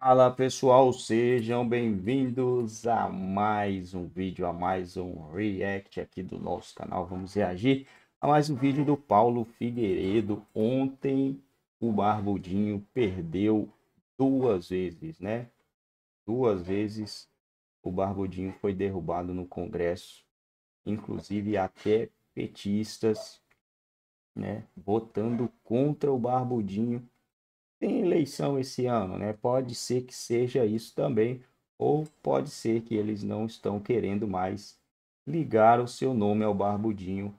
Fala pessoal, sejam bem-vindos a mais um vídeo, a mais um react aqui do nosso canal. Vamos reagir a mais um vídeo do Paulo Figueiredo. Ontem o Barbudinho perdeu duas vezes, né? Duas vezes o Barbudinho foi derrubado no Congresso, inclusive até petistas, né? Votando contra o Barbudinho tem eleição esse ano, né? Pode ser que seja isso também, ou pode ser que eles não estão querendo mais ligar o seu nome ao barbudinho,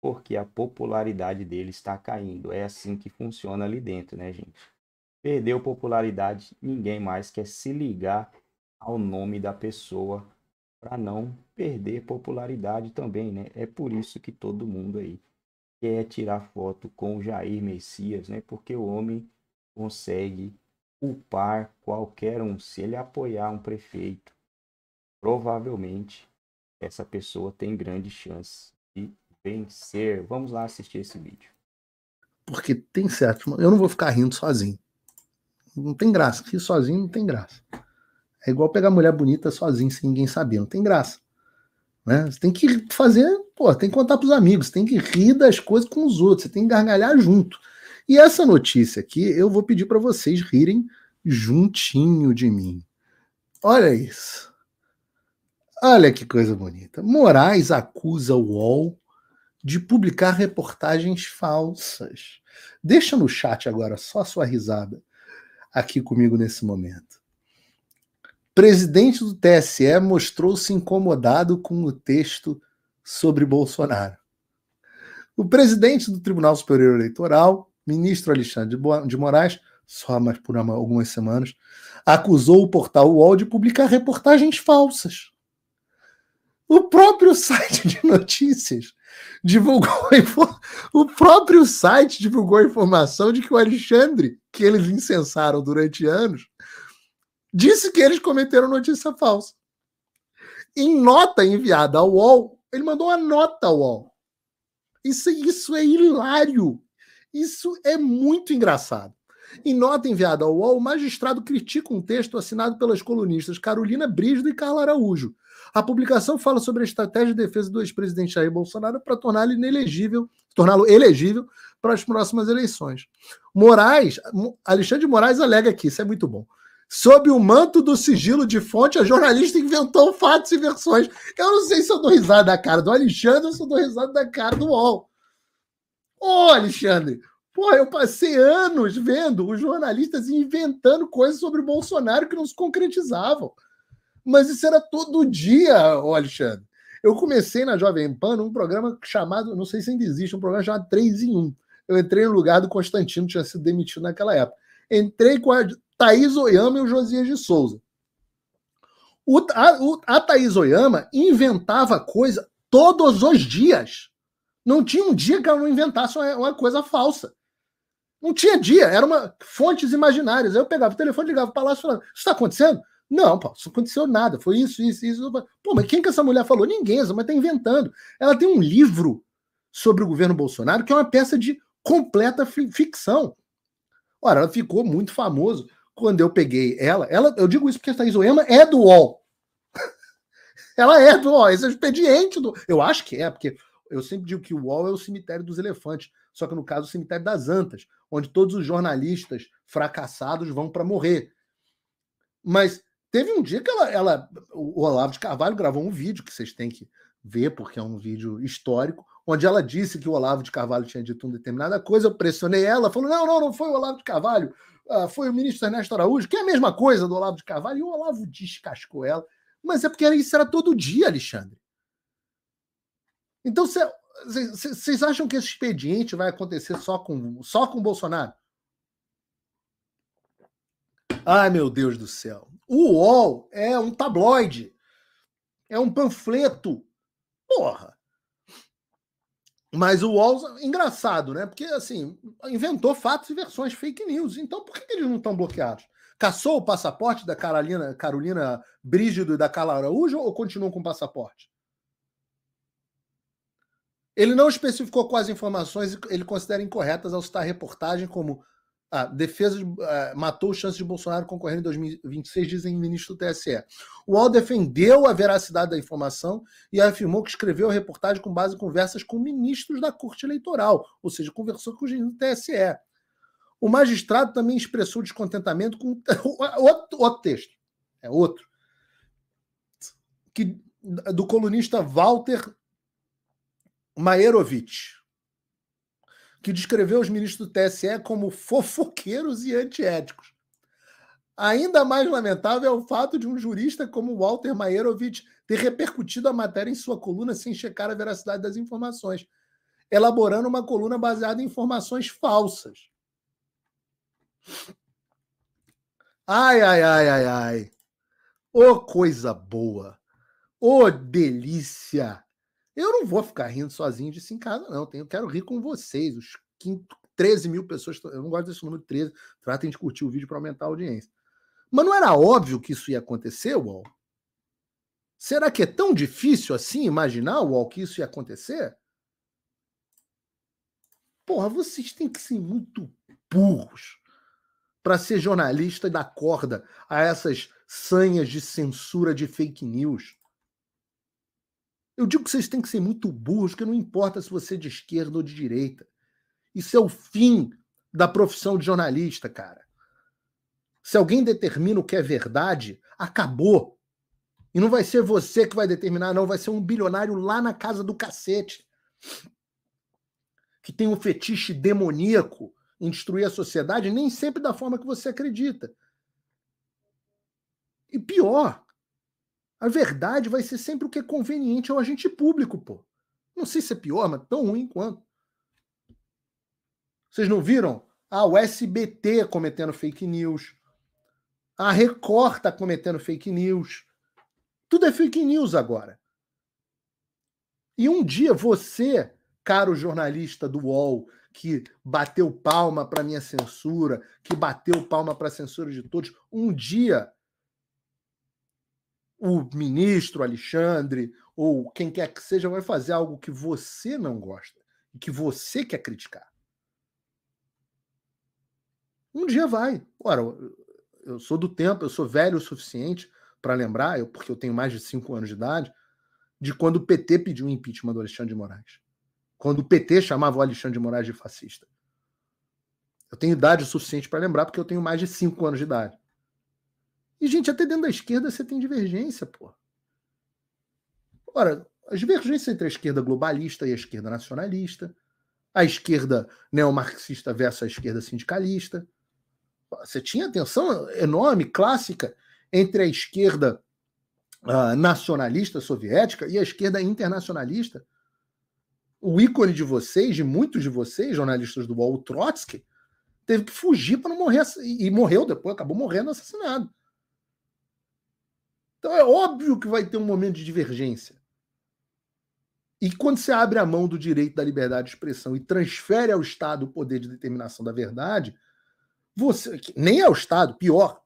porque a popularidade dele está caindo. É assim que funciona ali dentro, né, gente? Perdeu popularidade, ninguém mais quer se ligar ao nome da pessoa para não perder popularidade também, né? É por isso que todo mundo aí quer tirar foto com o Jair Messias, né? Porque o homem consegue culpar qualquer um. Se ele apoiar um prefeito, provavelmente essa pessoa tem grande chance de vencer. Vamos lá assistir esse vídeo. Porque tem certo, eu não vou ficar rindo sozinho. Não tem graça. Rir sozinho não tem graça. É igual pegar mulher bonita sozinho sem ninguém saber, não tem graça. Né? Você tem que fazer, pô, tem que contar pros amigos, tem que rir das coisas com os outros, você tem que gargalhar junto. E essa notícia aqui eu vou pedir para vocês rirem juntinho de mim. Olha isso. Olha que coisa bonita. Moraes acusa o UOL de publicar reportagens falsas. Deixa no chat agora só a sua risada aqui comigo nesse momento. Presidente do TSE mostrou-se incomodado com o texto sobre Bolsonaro. O presidente do Tribunal Superior Eleitoral ministro Alexandre de Moraes, só mais por uma, algumas semanas, acusou o portal UOL de publicar reportagens falsas. O próprio site de notícias divulgou o próprio site divulgou a informação de que o Alexandre, que eles incensaram durante anos, disse que eles cometeram notícia falsa. Em nota enviada ao UOL, ele mandou uma nota ao UOL. Isso, isso é hilário. Isso é muito engraçado. Em nota enviada ao UOL, o magistrado critica um texto assinado pelas colunistas Carolina Brisdo e Carla Araújo. A publicação fala sobre a estratégia de defesa do ex-presidente Jair Bolsonaro para torná-lo inelegível, torná-lo elegível para as próximas eleições. Moraes, Alexandre Moraes alega aqui, isso é muito bom. Sob o manto do sigilo de fonte, a jornalista inventou fatos e versões. Eu não sei se eu dou risada da cara do Alexandre ou se eu dou risada da cara do UOL. Ô, Alexandre, porra, eu passei anos vendo os jornalistas inventando coisas sobre o Bolsonaro que não se concretizavam. Mas isso era todo dia, ô, Alexandre. Eu comecei na Jovem Pan num programa chamado, não sei se ainda existe, um programa chamado 3 em 1. Eu entrei no lugar do Constantino, tinha sido demitido naquela época. Entrei com a Thaís Oyama e o Josias de Souza. O, a, o, a Thaís Oyama inventava coisa todos os dias. Não tinha um dia que ela não inventasse uma, uma coisa falsa. Não tinha dia, era uma fontes imaginárias. Aí eu pegava o telefone, ligava para lá e falava: Isso está acontecendo? Não, pô, isso aconteceu nada. Foi isso, isso, isso. Pô, mas quem que essa mulher falou? Ninguém, essa mulher tá inventando. Ela tem um livro sobre o governo Bolsonaro que é uma peça de completa ficção. Ora, ela ficou muito famoso quando eu peguei ela. ela eu digo isso porque a Thaís Oema é do UOL. ela é do UOL, esse é expediente do. Eu acho que é, porque eu sempre digo que o UOL é o cemitério dos elefantes, só que no caso o cemitério das antas, onde todos os jornalistas fracassados vão para morrer. Mas teve um dia que ela, ela, o Olavo de Carvalho gravou um vídeo que vocês têm que ver, porque é um vídeo histórico, onde ela disse que o Olavo de Carvalho tinha dito uma determinada coisa, eu pressionei ela, falou: não, não, não foi o Olavo de Carvalho, ah, foi o ministro Ernesto Araújo, que é a mesma coisa do Olavo de Carvalho, e o Olavo descascou ela. Mas é porque isso era todo dia, Alexandre. Então, vocês acham que esse expediente vai acontecer só com só com o Bolsonaro? Ai, meu Deus do céu. O UOL é um tabloide. É um panfleto. Porra. Mas o UOL, engraçado, né? Porque, assim, inventou fatos e versões fake news. Então, por que eles não estão bloqueados? Caçou o passaporte da Carolina, Carolina Brígido e da Carla Araújo ou continuam com o passaporte? Ele não especificou quais informações ele considera incorretas ao citar reportagem como ah, defesa de, ah, matou chances de Bolsonaro concorrer em 2026, dizem ministro do TSE. O UOL defendeu a veracidade da informação e afirmou que escreveu a reportagem com base em conversas com ministros da Corte Eleitoral, ou seja, conversou com o do TSE. O magistrado também expressou descontentamento com outro, outro texto, é outro, que, do colunista Walter Maerovic, que descreveu os ministros do TSE como fofoqueiros e antiéticos. Ainda mais lamentável é o fato de um jurista como Walter Maerovic ter repercutido a matéria em sua coluna sem checar a veracidade das informações, elaborando uma coluna baseada em informações falsas. Ai, ai, ai, ai, ai. Ô oh, coisa boa! Ô oh, delícia! Eu não vou ficar rindo sozinho disso em casa, não. Eu quero rir com vocês, os 15, 13 mil pessoas. Eu não gosto desse número 13. Tratem de curtir o vídeo para aumentar a audiência. Mas não era óbvio que isso ia acontecer, Wall? Será que é tão difícil assim imaginar, Wall, que isso ia acontecer? Porra, vocês têm que ser muito burros para ser jornalista e dar corda a essas sanhas de censura de fake news. Eu digo que vocês têm que ser muito burros, que não importa se você é de esquerda ou de direita. Isso é o fim da profissão de jornalista, cara. Se alguém determina o que é verdade, acabou. E não vai ser você que vai determinar, não. Vai ser um bilionário lá na casa do cacete. Que tem um fetiche demoníaco em destruir a sociedade, nem sempre da forma que você acredita. E pior, a verdade vai ser sempre o que é conveniente ao agente público, pô. Não sei se é pior, mas tão ruim quanto. Vocês não viram? Ah, o SBT cometendo fake news. A Record tá cometendo fake news. Tudo é fake news agora. E um dia você, caro jornalista do UOL, que bateu palma para minha censura, que bateu palma para a censura de todos, um dia o ministro Alexandre ou quem quer que seja vai fazer algo que você não gosta e que você quer criticar. Um dia vai. Ora, eu sou do tempo, eu sou velho o suficiente para lembrar, eu, porque eu tenho mais de cinco anos de idade, de quando o PT pediu o impeachment do Alexandre de Moraes. Quando o PT chamava o Alexandre de Moraes de fascista. Eu tenho idade suficiente para lembrar, porque eu tenho mais de cinco anos de idade. E, gente, até dentro da esquerda você tem divergência, pô. Ora, as divergências entre a esquerda globalista e a esquerda nacionalista, a esquerda neomarxista versus a esquerda sindicalista. Você tinha tensão enorme, clássica, entre a esquerda uh, nacionalista soviética e a esquerda internacionalista. O ícone de vocês, de muitos de vocês, jornalistas do UOL, Trotsky, teve que fugir para não morrer e morreu depois, acabou morrendo assassinado. Então é óbvio que vai ter um momento de divergência. E quando você abre a mão do direito da liberdade de expressão e transfere ao Estado o poder de determinação da verdade, você nem ao Estado, pior,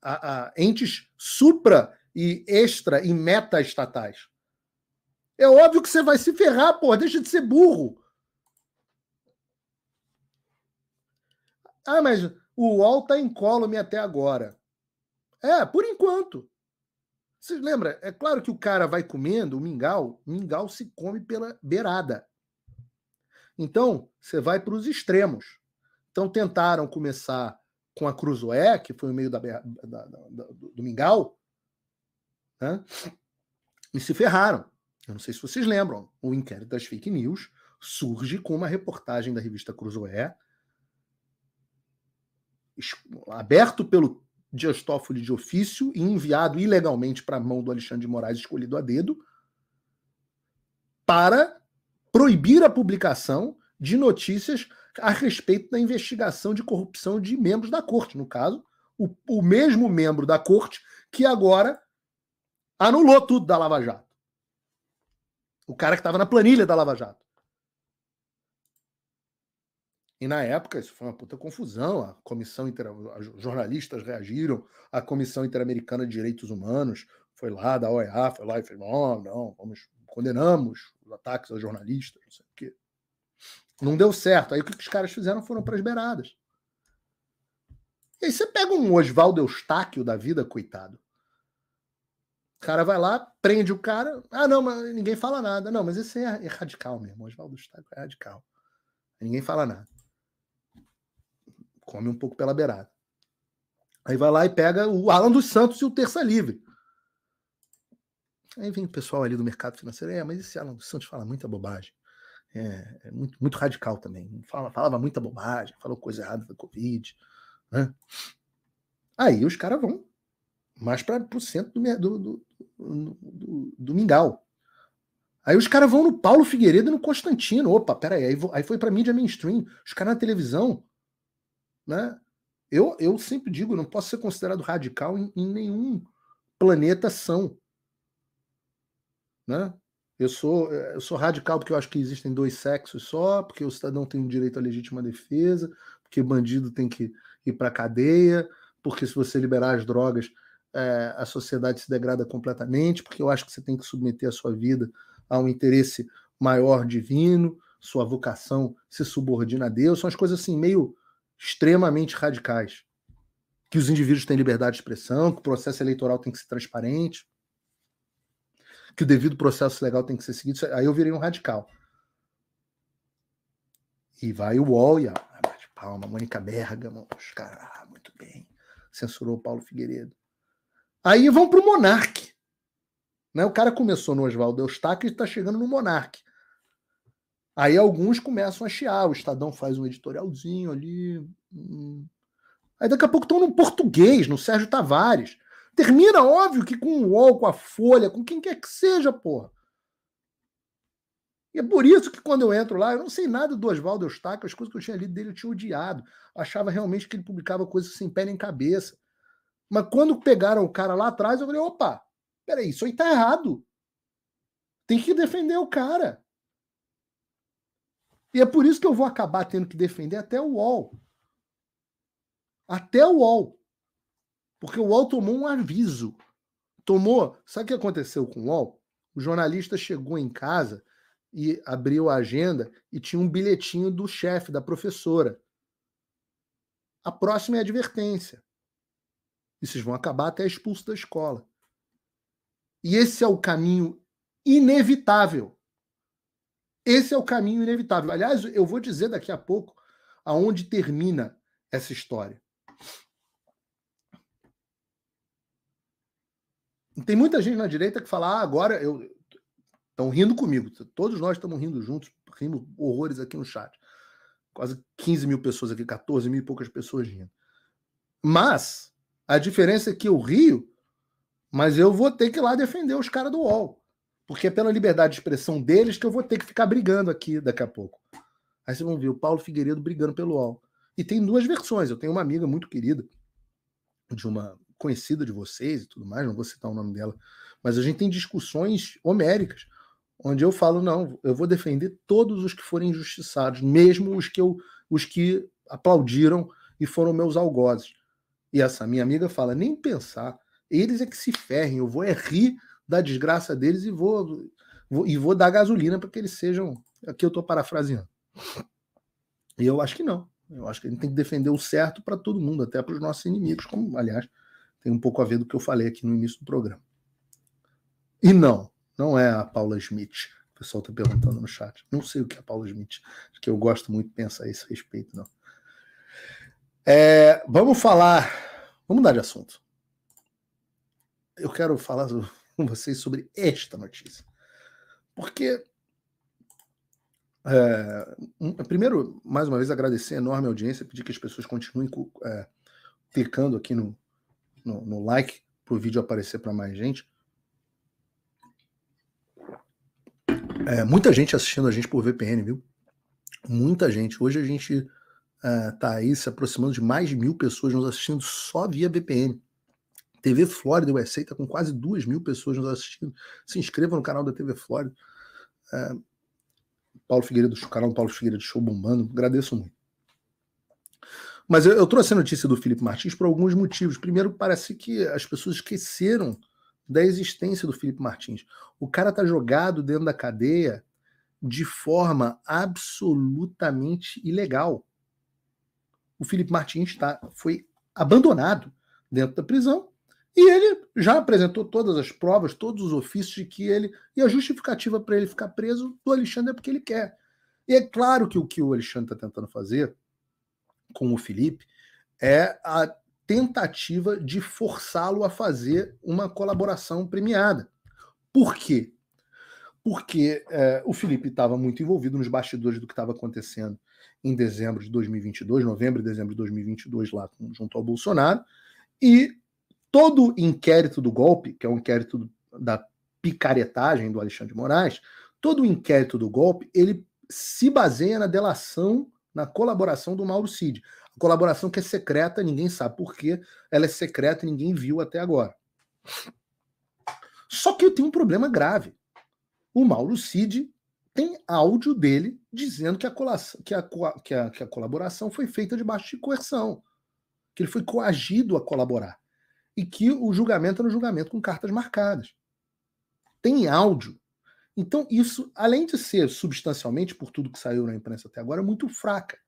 a, a entes supra e extra e meta estatais. É óbvio que você vai se ferrar, porra, deixa de ser burro. Ah, mas o UOL tá incólume até agora. É, por enquanto. Vocês lembram? É claro que o cara vai comendo o mingau, mingau se come pela beirada. Então, você vai para os extremos. Então, tentaram começar com a cruzoé, que foi o meio da, da, da, do mingau, né? e se ferraram. Eu não sei se vocês lembram, o inquérito das fake news surge com uma reportagem da revista Cruzoé, aberto pelo Dias Toffoli de ofício e enviado ilegalmente para a mão do Alexandre de Moraes, escolhido a dedo, para proibir a publicação de notícias a respeito da investigação de corrupção de membros da corte, no caso, o, o mesmo membro da corte que agora anulou tudo da Lava Jato. O cara que estava na planilha da Lava Jato. E na época, isso foi uma puta confusão. A comissão inter... jornalistas reagiram, a Comissão Interamericana de Direitos Humanos foi lá da OEA, foi lá e fez: não, não, vamos, condenamos os ataques aos jornalistas, não sei o quê. Não deu certo. Aí o que os caras fizeram foram para as beiradas. E aí você pega um Oswaldo Eustáquio da vida, coitado. O cara vai lá, prende o cara. Ah, não, mas ninguém fala nada. Não, mas esse é, é radical mesmo. Oswaldo Eustáquio é radical. Ninguém fala nada come um pouco pela beirada. Aí vai lá e pega o Alan dos Santos e o Terça Livre. Aí vem o pessoal ali do mercado financeiro, é, mas esse Alan dos Santos fala muita bobagem. É, é muito, muito radical também. Fala, falava muita bobagem, falou coisa errada da Covid. Né? Aí os caras vão mais para o centro do, do, do, do, do mingau. Aí os caras vão no Paulo Figueiredo e no Constantino. Opa, peraí. Aí, aí foi para mídia mainstream. Os caras na televisão né? Eu, eu sempre digo, não posso ser considerado radical em, em nenhum planeta são. Né? Eu sou, eh, eu sou radical porque eu acho que existem dois sexos só, porque o cidadão tem o direito à legítima defesa, porque bandido tem que ir para cadeia, porque se você liberar as drogas, é, a sociedade se degrada completamente, porque eu acho que você tem que submeter a sua vida a um interesse maior divino, sua vocação se subordina a Deus, são as coisas assim meio extremamente radicais. Que os indivíduos têm liberdade de expressão, que o processo eleitoral tem que ser transparente, que o devido processo legal tem que ser seguido. Aí eu virei um radical. E vai o UOL e a ah, palma, Mônica Bergamo, os caras, ah, muito bem, censurou Paulo Figueiredo. Aí vão para o Monarque. Né? O cara começou no Oswaldo Eustáquio e está chegando no Monarque. Aí alguns começam a chiar, o Estadão faz um editorialzinho ali. Hum. Aí daqui a pouco estão no português, no Sérgio Tavares. Termina, óbvio, que com o UOL, com a Folha, com quem quer que seja, porra. E é por isso que quando eu entro lá, eu não sei nada do Oswaldo Eustáquio, as coisas que eu tinha lido dele eu tinha odiado. Achava realmente que ele publicava coisas sem pé nem cabeça. Mas quando pegaram o cara lá atrás, eu falei: opa, peraí, isso aí tá errado. Tem que defender o cara. E é por isso que eu vou acabar tendo que defender até o UOL. Até o UOL. Porque o UOL tomou um aviso. Tomou. Sabe o que aconteceu com o UOL? O jornalista chegou em casa e abriu a agenda e tinha um bilhetinho do chefe, da professora. A próxima é a advertência. E vocês vão acabar até expulso da escola. E esse é o caminho inevitável esse é o caminho inevitável. Aliás, eu vou dizer daqui a pouco aonde termina essa história. Tem muita gente na direita que fala, ah, agora eu estão rindo comigo. Todos nós estamos rindo juntos, rindo horrores aqui no chat. Quase 15 mil pessoas aqui, 14 mil e poucas pessoas rindo. Mas a diferença é que eu rio, mas eu vou ter que ir lá defender os caras do UOL. Porque é pela liberdade de expressão deles que eu vou ter que ficar brigando aqui daqui a pouco. Aí vocês vão ver o Paulo Figueiredo brigando pelo UOL. E tem duas versões. Eu tenho uma amiga muito querida, de uma conhecida de vocês e tudo mais, não vou citar o nome dela, mas a gente tem discussões homéricas, onde eu falo, não, eu vou defender todos os que forem injustiçados, mesmo os que, eu, os que aplaudiram e foram meus algozes. E essa minha amiga fala, nem pensar, eles é que se ferrem, eu vou é rir da desgraça deles e vou, vou e vou dar gasolina para que eles sejam. Aqui eu estou parafraseando. E eu acho que não. Eu acho que a gente tem que defender o certo para todo mundo, até para os nossos inimigos, como, aliás, tem um pouco a ver do que eu falei aqui no início do programa. E não, não é a Paula Smith. O pessoal está perguntando no chat. Não sei o que é a Paula Smith, que eu gosto muito de pensar a esse respeito, não. É, vamos falar. Vamos mudar de assunto. Eu quero falar com vocês sobre esta notícia. Porque, é, primeiro, mais uma vez, agradecer a enorme audiência, pedir que as pessoas continuem é, clicando aqui no, no, no like para o vídeo aparecer para mais gente. É, muita gente assistindo a gente por VPN, viu? Muita gente. Hoje a gente está é, aí se aproximando de mais de mil pessoas nos assistindo só via VPN. TV Flórida USA está com quase duas mil pessoas nos assistindo. Se inscreva no canal da TV Flórida. É, Paulo Figueiredo, o canal do Paulo Figueiredo Show bombando. Agradeço muito. Mas eu, eu trouxe a notícia do Felipe Martins por alguns motivos. Primeiro, parece que as pessoas esqueceram da existência do Felipe Martins. O cara tá jogado dentro da cadeia de forma absolutamente ilegal. O Felipe Martins tá, foi abandonado dentro da prisão e ele já apresentou todas as provas, todos os ofícios de que ele. E a justificativa para ele ficar preso do Alexandre é porque ele quer. E é claro que o que o Alexandre está tentando fazer com o Felipe é a tentativa de forçá-lo a fazer uma colaboração premiada. Por quê? Porque é, o Felipe estava muito envolvido nos bastidores do que estava acontecendo em dezembro de 2022, novembro e dezembro de 2022, lá junto ao Bolsonaro, e todo inquérito do golpe, que é um inquérito da picaretagem do Alexandre de Moraes, todo inquérito do golpe, ele se baseia na delação, na colaboração do Mauro Cid. A colaboração que é secreta, ninguém sabe por quê, ela é secreta e ninguém viu até agora. Só que eu tenho um problema grave. O Mauro Cid tem áudio dele dizendo que a, colação, que a, que a, que a colaboração foi feita debaixo de coerção, que ele foi coagido a colaborar e que o julgamento é no julgamento com cartas marcadas. Tem áudio. Então, isso, além de ser substancialmente, por tudo que saiu na imprensa até agora, muito fraca.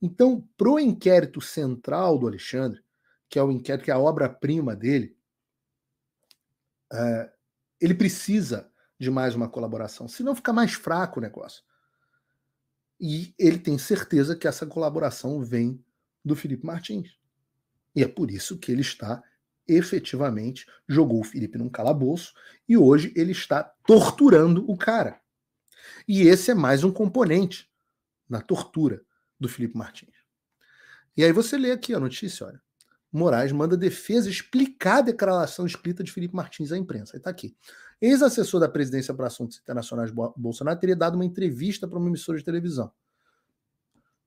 Então, pro inquérito central do Alexandre, que é o inquérito, que é a obra-prima dele, é, ele precisa de mais uma colaboração, senão fica mais fraco o negócio. E ele tem certeza que essa colaboração vem do Felipe Martins. E é por isso que ele está efetivamente jogou o Felipe num calabouço e hoje ele está torturando o cara. E esse é mais um componente na tortura do Felipe Martins. E aí você lê aqui a notícia, olha. Moraes manda defesa explicar a declaração escrita de Felipe Martins à imprensa. Está aqui. Ex-assessor da presidência para assuntos internacionais Bolsonaro teria dado uma entrevista para uma emissora de televisão.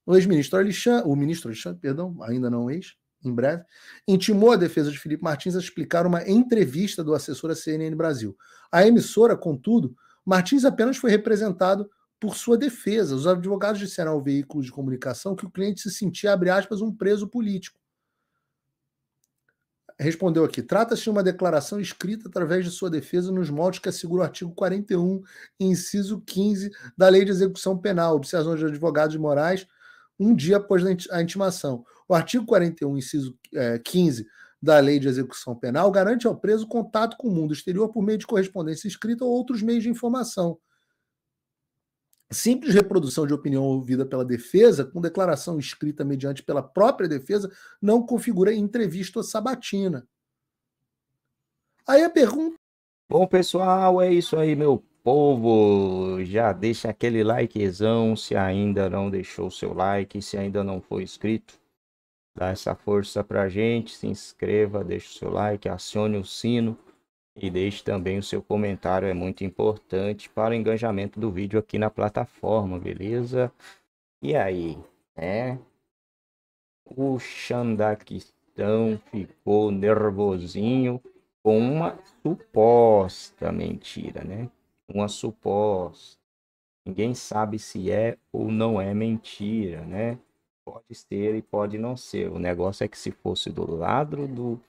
O ex-ministro Alexandre, o ministro Alexandre, perdão, ainda não ex, em breve, intimou a defesa de Felipe Martins a explicar uma entrevista do assessor à CNN Brasil. A emissora, contudo, Martins apenas foi representado por sua defesa. Os advogados disseram ao veículo de comunicação que o cliente se sentia, abre aspas, um preso político. Respondeu aqui: trata-se de uma declaração escrita através de sua defesa nos moldes que assegura o artigo 41, inciso 15 da Lei de Execução Penal, observações de advogados de Moraes, um dia após a intimação. O artigo 41, inciso 15 é, da Lei de Execução Penal garante ao preso contato com o mundo exterior por meio de correspondência escrita ou outros meios de informação. Simples reprodução de opinião ouvida pela defesa, com declaração escrita mediante pela própria defesa, não configura entrevista ou sabatina. Aí a pergunta. Bom, pessoal, é isso aí, meu povo. Já deixa aquele likezão se ainda não deixou o seu like, se ainda não foi inscrito dá essa força pra gente, se inscreva, deixe o seu like, acione o sino e deixe também o seu comentário, é muito importante para o engajamento do vídeo aqui na plataforma, beleza? E aí, né? O Xandaquistão ficou nervosinho com uma suposta mentira, né? Uma suposta. Ninguém sabe se é ou não é mentira, né? pode ser e pode não ser. O negócio é que se fosse do lado do,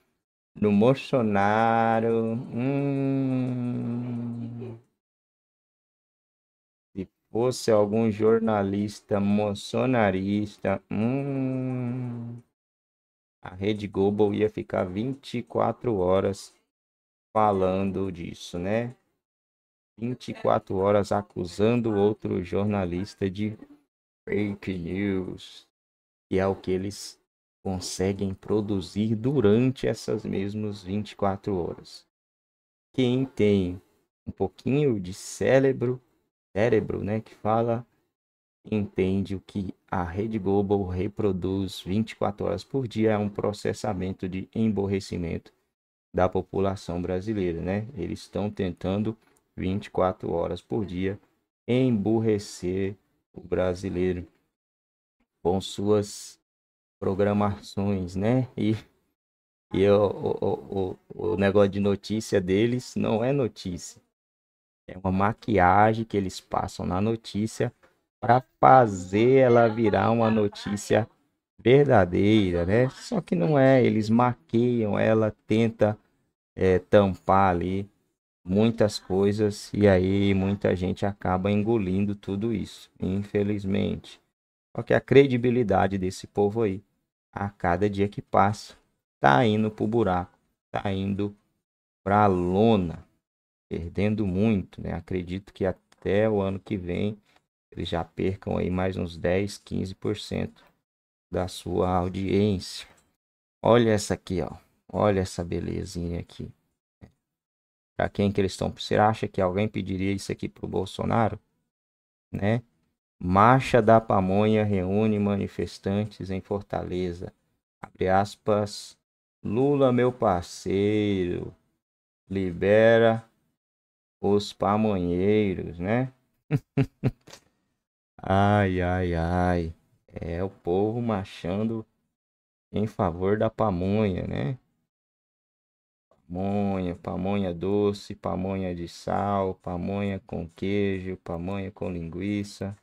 do Bolsonaro. Hum, se fosse algum jornalista bolsonarista. Hum, a Rede Globo ia ficar 24 horas falando disso, né? 24 horas acusando outro jornalista de fake news que é o que eles conseguem produzir durante essas mesmas 24 horas. Quem tem um pouquinho de cérebro, cérebro, né, que fala, entende o que a Rede Globo reproduz 24 horas por dia é um processamento de emborrecimento da população brasileira, né? Eles estão tentando 24 horas por dia emburrecer o brasileiro com suas programações, né? E, e o, o, o, o negócio de notícia deles não é notícia. É uma maquiagem que eles passam na notícia para fazer ela virar uma notícia verdadeira, né? Só que não é, eles maqueiam ela, tenta é, tampar ali muitas coisas e aí muita gente acaba engolindo tudo isso, infelizmente. Só que é a credibilidade desse povo aí, a cada dia que passa, tá indo pro buraco, tá indo pra lona, perdendo muito, né? Acredito que até o ano que vem eles já percam aí mais uns 10, 15% da sua audiência. Olha essa aqui, ó. Olha essa belezinha aqui. Para quem que eles estão? Você acha que alguém pediria isso aqui pro Bolsonaro, né? Marcha da Pamonha reúne manifestantes em Fortaleza. Abre aspas. Lula, meu parceiro, libera os pamonheiros, né? ai, ai, ai. É o povo marchando em favor da pamonha, né? Pamonha, pamonha doce, pamonha de sal, pamonha com queijo, pamonha com linguiça.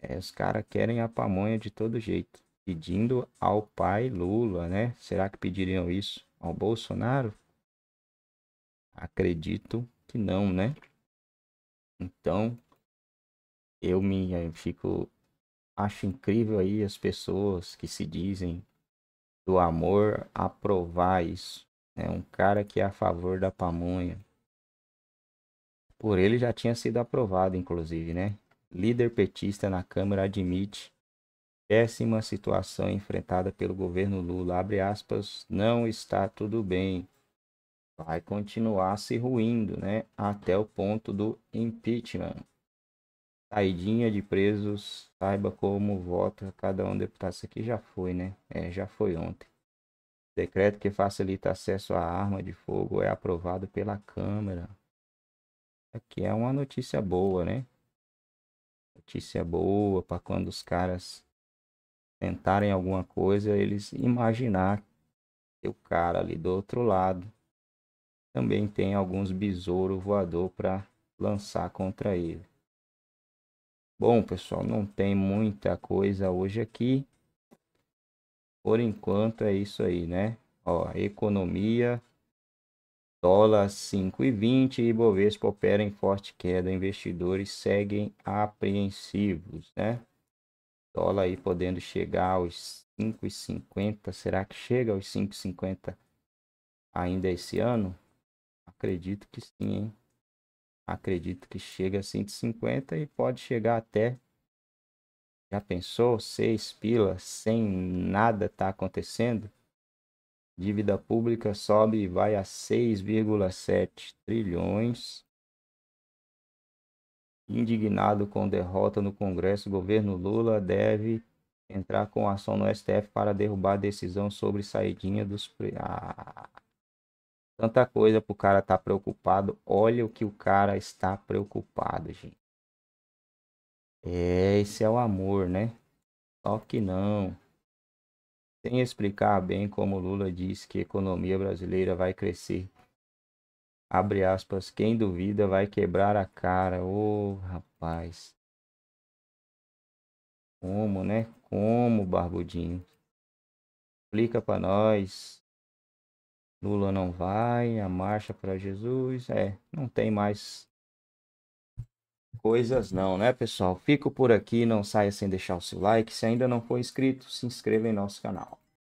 É, os caras querem a pamonha de todo jeito, pedindo ao pai Lula, né? Será que pediriam isso ao Bolsonaro? Acredito que não, né? Então, eu me eu eh, fico acho incrível aí as pessoas que se dizem do amor aprovar isso. Né? Um cara que é a favor da pamonha. Por ele já tinha sido aprovado, inclusive, né? Líder petista na Câmara admite péssima situação enfrentada pelo governo Lula. Abre aspas, não está tudo bem. Vai continuar se ruindo, né? Até o ponto do impeachment. Saidinha de presos, saiba como vota cada um deputado. Isso aqui já foi, né? É, já foi ontem. Decreto que facilita acesso à arma de fogo é aprovado pela Câmara. Aqui é uma notícia boa, né? notícia boa, para quando os caras tentarem alguma coisa, eles imaginar que o cara ali do outro lado também tem alguns besouros voador para lançar contra ele. Bom, pessoal, não tem muita coisa hoje aqui. Por enquanto é isso aí, né? Ó, economia, Dólar 5,20 e Bovespa opera em forte queda. Investidores seguem apreensivos, né? Dólar aí podendo chegar aos 5,50. Será que chega aos 5,50 ainda esse ano? Acredito que sim, hein? Acredito que chega a 150 e pode chegar até. Já pensou? 6 pilas sem nada tá acontecendo? Dívida pública sobe e vai a 6,7 trilhões. Indignado com derrota no Congresso, governo Lula deve entrar com ação no STF para derrubar a decisão sobre saída dos. Ah, tanta coisa pro cara estar tá preocupado. Olha o que o cara está preocupado, gente. É, esse é o amor, né? Só que não sem explicar bem como Lula diz que a economia brasileira vai crescer. Abre aspas, quem duvida vai quebrar a cara. Ô, oh, rapaz. Como, né? Como, Barbudinho? Explica para nós. Lula não vai, a marcha para Jesus. É, não tem mais coisas não, né, pessoal? Fico por aqui, não saia sem deixar o seu like. Se ainda não for inscrito, se inscreva em nosso canal.